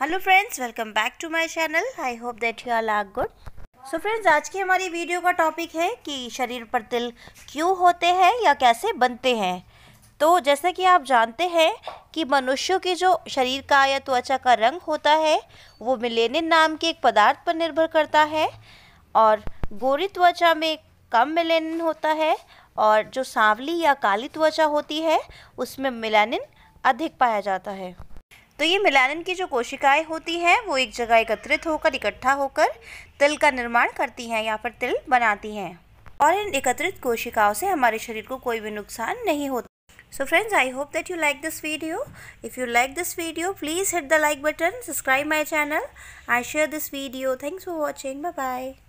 hello friends welcome back to my channel I hope that you are are good so friends आज की हमारी video का topic है कि शरीर पर तिल क्यों होते हैं या कैसे बनते हैं तो जैसा कि आप जानते हैं कि मनुष्यों के जो शरीर का या त्वचा का रंग होता है वो मिलेनिन नाम के एक पदार्थ पर निर्भर करता है और गोरी त्वचा में कम मिलेनिन होता है और जो सांवली या काली त्वचा होती है उसमें मिलानिन अधिक पाया जाता है तो ये मिलानिन की जो कोशिकाएं होती हैं वो एक जगह एकत्रित होकर इकट्ठा होकर तिल का निर्माण करती हैं या फिर तिल बनाती हैं और इन एकत्रित कोशिकाओं से हमारे शरीर को कोई भी नुकसान नहीं होता so friends I hope that you like this video if you like this video please hit the like button subscribe my channel I share this video thanks for watching bye bye